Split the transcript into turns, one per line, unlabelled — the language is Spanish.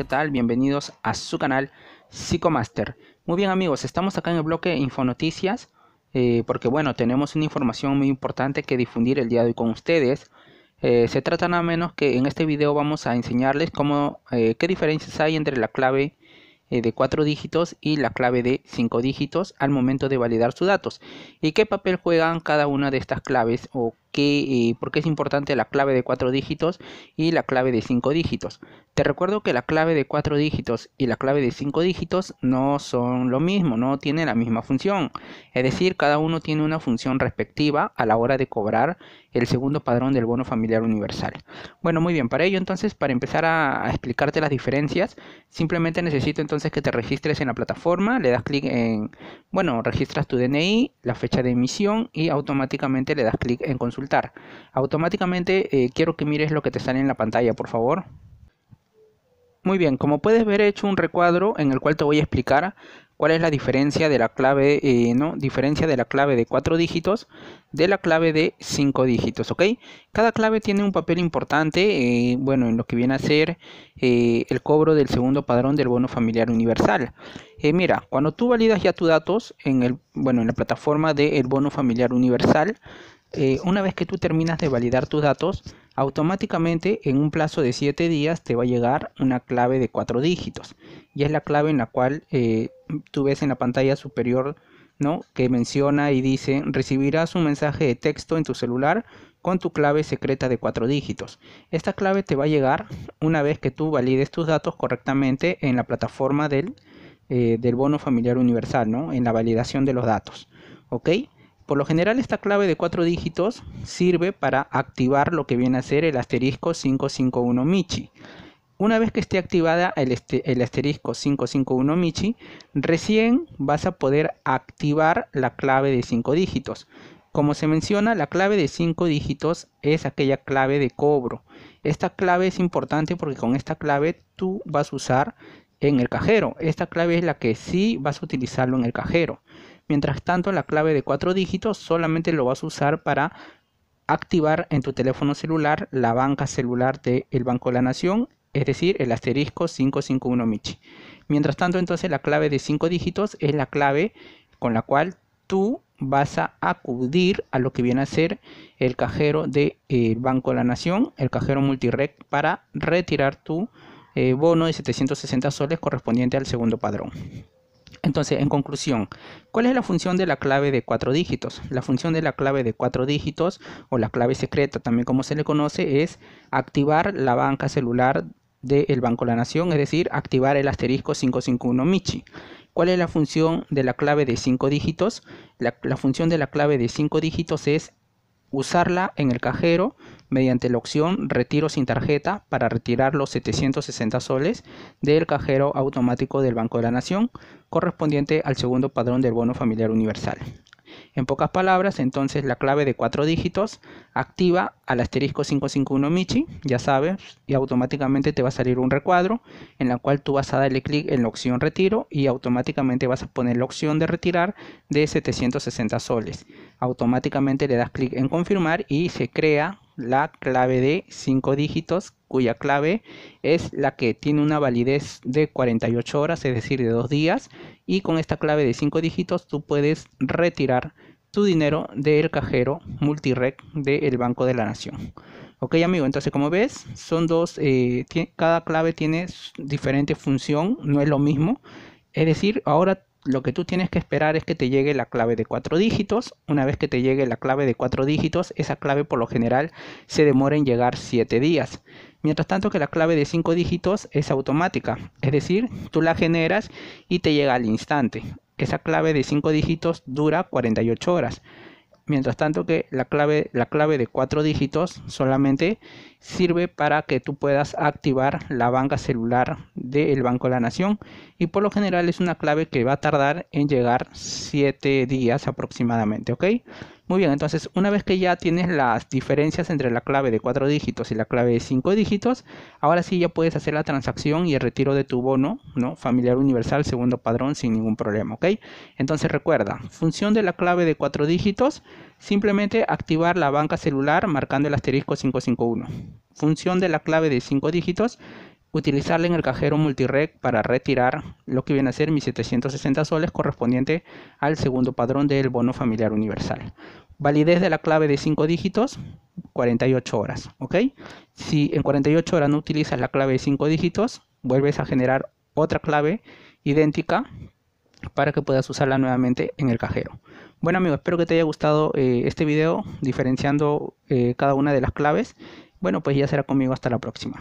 ¿qué tal? Bienvenidos a su canal Psicomaster. Muy bien amigos, estamos acá en el bloque Infonoticias eh, porque bueno, tenemos una información muy importante que difundir el día de hoy con ustedes. Eh, se trata nada menos que en este video vamos a enseñarles cómo, eh, qué diferencias hay entre la clave eh, de 4 dígitos y la clave de 5 dígitos al momento de validar sus datos y qué papel juegan cada una de estas claves o eh, por qué es importante la clave de cuatro dígitos y la clave de 5 dígitos. Te recuerdo que la clave de cuatro dígitos y la clave de 5 dígitos no son lo mismo, no tienen la misma función. Es decir, cada uno tiene una función respectiva a la hora de cobrar el segundo padrón del bono familiar universal. Bueno, muy bien, para ello entonces, para empezar a, a explicarte las diferencias, simplemente necesito entonces que te registres en la plataforma, le das clic en, bueno, registras tu DNI, la fecha de emisión y automáticamente le das clic en consultar Automáticamente eh, quiero que mires lo que te sale en la pantalla, por favor. Muy bien, como puedes ver he hecho un recuadro en el cual te voy a explicar cuál es la diferencia de la clave, eh, ¿no? diferencia de la clave de 4 dígitos de la clave de 5 dígitos, ¿ok? Cada clave tiene un papel importante, eh, bueno, en lo que viene a ser el cobro del segundo padrón del bono familiar universal. mira, cuando tú validas ya tus datos en, el, bueno, en la plataforma del bono familiar universal, eh, una vez que tú terminas de validar tus datos, automáticamente en un plazo de 7 días te va a llegar una clave de 4 dígitos. Y es la clave en la cual eh, tú ves en la pantalla superior ¿no? que menciona y dice recibirás un mensaje de texto en tu celular con tu clave secreta de 4 dígitos. Esta clave te va a llegar una vez que tú valides tus datos correctamente en la plataforma del, eh, del bono familiar universal, ¿no? en la validación de los datos. ¿ok? Por lo general esta clave de cuatro dígitos sirve para activar lo que viene a ser el asterisco 551 Michi. Una vez que esté activada el, este, el, asterisco 551 Michi, recién vas a poder activar la clave de 5 dígitos. Como se menciona, la clave de 5 dígitos es aquella clave de cobro. Esta clave es importante porque con esta clave tú vas a usar en el cajero. Esta clave es la que sí vas a utilizarlo en el cajero. Mientras tanto, la clave de cuatro dígitos solamente lo vas a usar para activar en tu teléfono celular la banca celular del Banco de la Nación, es decir, el asterisco 551 Michi. Mientras tanto, entonces la clave de cinco dígitos es la clave con la cual tú vas a acudir a lo que viene a ser el cajero del de, Banco de la Nación, el cajero multirec, para retirar tu eh, bono de 760 soles correspondiente al segundo padrón. Entonces, en conclusión, ¿cuál es la función de la clave de cuatro dígitos? La función de la clave de cuatro dígitos o la clave secreta, también como se le conoce, es activar la banca celular del Banco de la Nación, es decir, activar el asterisco 551 Michi. ¿Cuál es la función de la clave de cinco dígitos? La, función de la clave de cinco dígitos es usarla en el cajero mediante la opción Retiro sin tarjeta para retirar los 760 soles del cajero automático del Banco de la Nación, correspondiente al segundo padrón del Bono Familiar Universal. En pocas palabras, entonces la clave de cuatro dígitos activa al asterisco 551 Michi, ya sabes, y automáticamente te va a salir un recuadro en la cual tú vas a darle clic en la opción retiro y automáticamente vas a poner la opción de retirar de 760 soles. Automáticamente le das clic en confirmar y se crea la clave de 5 dígitos cuya clave es la que tiene una validez de 48 horas, es decir, de dos días. Y con esta clave de 5 dígitos tú puedes retirar tu dinero del cajero multirec del Banco de la Nación. Ok amigo, entonces como ves, son dos, eh, cada clave tiene diferente función, no es lo mismo. Es decir, ahora lo que tú tienes que esperar es que te llegue la clave de cuatro dígitos. Una vez que te llegue la clave de cuatro dígitos, esa clave por lo general se demora en llegar siete días. Mientras tanto que la clave de 5 dígitos es automática, es decir, tú la generas y te llega al instante. Esa clave de 5 dígitos dura 48 horas. Mientras tanto que la clave, la clave de cuatro dígitos solamente sirve para que tú puedas activar la banca celular del Banco de la Nación y por lo general es una clave que va a tardar en llegar siete días aproximadamente, ¿ok? Muy bien, entonces una vez que ya tienes las diferencias entre la clave de 4 dígitos y la clave de 5 dígitos, ahora sí ya puedes hacer la transacción y el retiro de tu bono, ¿no? Familiar universal, segundo padrón, sin ningún problema, ¿ok? Entonces recuerda, función de la clave de 4 dígitos, simplemente activar la banca celular marcando el asterisco 551. Función de la clave de 5 dígitos, utilizarla en el cajero multirec para retirar lo que viene a ser mis 760 soles correspondiente al segundo padrón del bono familiar universal. Validez de la clave de 5 dígitos, 48 horas, ¿ok? Si en 48 horas no utilizas la clave de 5 dígitos, vuelves a generar otra clave idéntica para que puedas usarla nuevamente en el cajero. Bueno amigos, espero que te haya gustado eh, este video diferenciando eh, cada una de las claves. Bueno, pues ya será conmigo hasta la próxima.